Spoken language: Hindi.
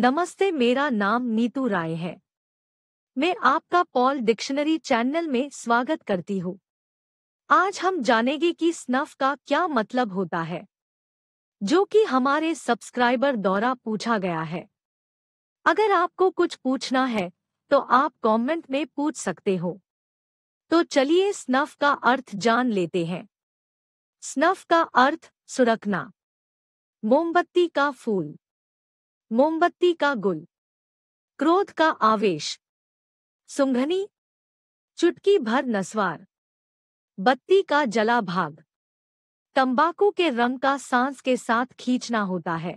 नमस्ते मेरा नाम नीतू राय है मैं आपका पॉल डिक्शनरी चैनल में स्वागत करती हूँ आज हम जानेंगे कि स्नफ का क्या मतलब होता है जो कि हमारे सब्सक्राइबर द्वारा पूछा गया है अगर आपको कुछ पूछना है तो आप कमेंट में पूछ सकते हो तो चलिए स्नफ का अर्थ जान लेते हैं स्नफ का अर्थ सुरखना मोमबत्ती का फूल मोमबत्ती का गुल क्रोध का आवेश सुंघनी चुटकी भर नसवार बत्ती का जला भाग तंबाकू के रंग का सांस के साथ खींचना होता है